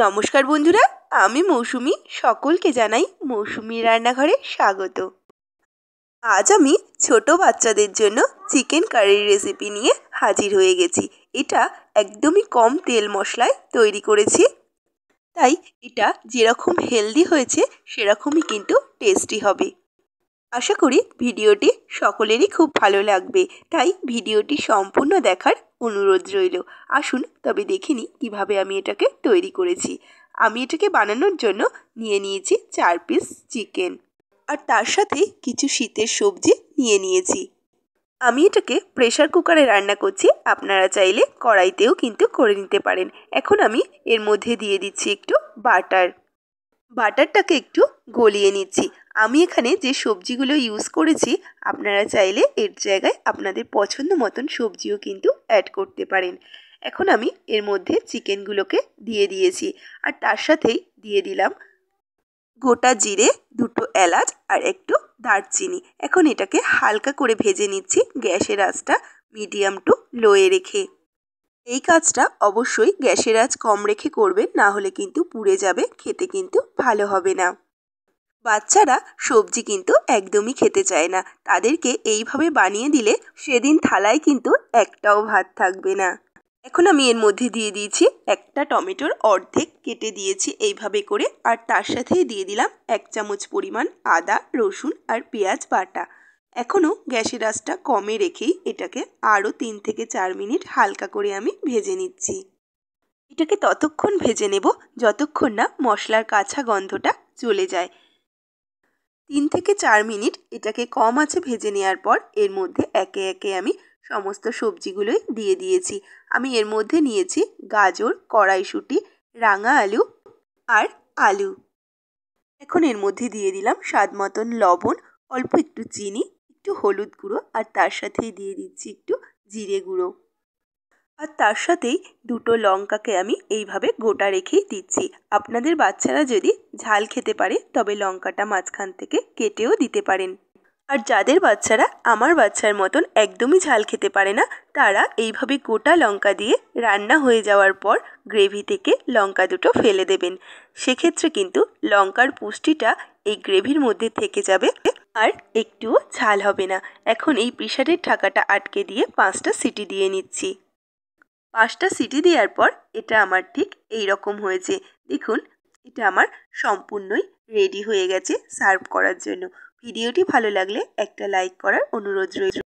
নমস্কার বন্ধুরা আমি মৌসুমি সকলকে জানাই মৌসুমি রান্নাঘরে স্বাগত আজ আমি ছোট বাচ্চাদের জন্য চিকেন কারির রেসিপি নিয়ে হাজির হয়ে গেছি এটা একদমই কম তেল মশলায় তৈরি করেছি তাই এটা যেরকম হেলদি হয়েছে সেরকমই কিন্তু টেস্টি হবে আশা করি ভিডিওটি সকলেরই খুব ভালো লাগবে তাই ভিডিওটি সম্পূর্ণ দেখার অনুরোধ রইল আসুন তবে দেখে নিই কীভাবে আমি এটাকে তৈরি করেছি আমি এটাকে বানানোর জন্য নিয়ে নিয়েছি চার পিস চিকেন আর তার সাথে কিছু শীতের সবজি নিয়ে নিয়েছি আমি এটাকে প্রেশার কুকারে রান্না করছি আপনারা চাইলে কড়াইতেও কিন্তু করে নিতে পারেন এখন আমি এর মধ্যে দিয়ে দিচ্ছি একটু বাটার বাটারটাকে একটু গলিয়ে নিচ্ছি আমি এখানে যে সবজিগুলো ইউজ করেছি আপনারা চাইলে এর জায়গায় আপনাদের পছন্দ মতন সবজিও কিন্তু অ্যাড করতে পারেন এখন আমি এর মধ্যে চিকেনগুলোকে দিয়ে দিয়েছি আর তার সাথেই দিয়ে দিলাম গোটা জিরে দুটো এলাচ আর একটু দারচিনি এখন এটাকে হালকা করে ভেজে নিচ্ছি গ্যাসের আঁচটা মিডিয়াম টু লোয়ে রেখে এই কাজটা অবশ্যই গ্যাসের আঁচ কম রেখে করবেন না হলে কিন্তু পুড়ে যাবে খেতে কিন্তু ভালো হবে না বাচ্চারা সবজি কিন্তু একদমই খেতে চায় না তাদেরকে এইভাবে বানিয়ে দিলে সেদিন থালায় কিন্তু একটাও ভাত থাকবে না এখন আমি এর মধ্যে দিয়ে দিয়েছি একটা টমেটোর অর্ধেক কেটে দিয়েছি এইভাবে করে আর তার সাথে দিয়ে দিলাম এক চামচ পরিমাণ আদা রসুন আর পেঁয়াজ বাটা এখনও গ্যাসের আঁচটা কমে রেখেই এটাকে আরও তিন থেকে চার মিনিট হালকা করে আমি ভেজে নিচ্ছি এটাকে ততক্ষণ ভেজে নেব যতক্ষণ না মশলার কাঁচা গন্ধটা চলে যায় তিন থেকে চার মিনিট এটাকে কম আছে ভেজে নেওয়ার পর এর মধ্যে একে একে আমি সমস্ত সবজিগুলোই দিয়ে দিয়েছি আমি এর মধ্যে নিয়েছি গাজর কড়াইশুটি রাঙা আলু আর আলু এখন এর মধ্যে দিয়ে দিলাম স্বাদ মতন লবণ অল্প একটু চিনি একটু হলুদ গুঁড়ো আর তার সাথেই দিয়ে দিচ্ছি একটু জিরে গুঁড়ো আর তার সাথেই দুটো লঙ্কাকে আমি এইভাবে গোটা রেখেই দিচ্ছি আপনাদের বাচ্চারা যদি ঝাল খেতে পারে তবে লঙ্কাটা মাঝখান থেকে কেটেও দিতে পারেন আর যাদের বাচ্চারা আমার বাচ্চার মতন একদমই ঝাল খেতে পারে না তারা এইভাবে গোটা লঙ্কা দিয়ে রান্না হয়ে যাওয়ার পর গ্রেভি থেকে লঙ্কা দুটো ফেলে দেবেন সেক্ষেত্রে কিন্তু লঙ্কার পুষ্টিটা এই গ্রেভির মধ্যে থেকে যাবে আর একটুও ঝাল হবে না এখন এই প্রেশারের ঢাকাটা আটকে দিয়ে পাঁচটা সিটি দিয়ে নিচ্ছি পাঁচটা সিটি দেওয়ার পর এটা আমার ঠিক এই রকম হয়েছে দেখুন এটা আমার সম্পূর্ণই রেডি হয়ে গেছে সার্ভ করার জন্য ভিডিওটি ভালো লাগলে একটা লাইক করার অনুরোধ রয়েছে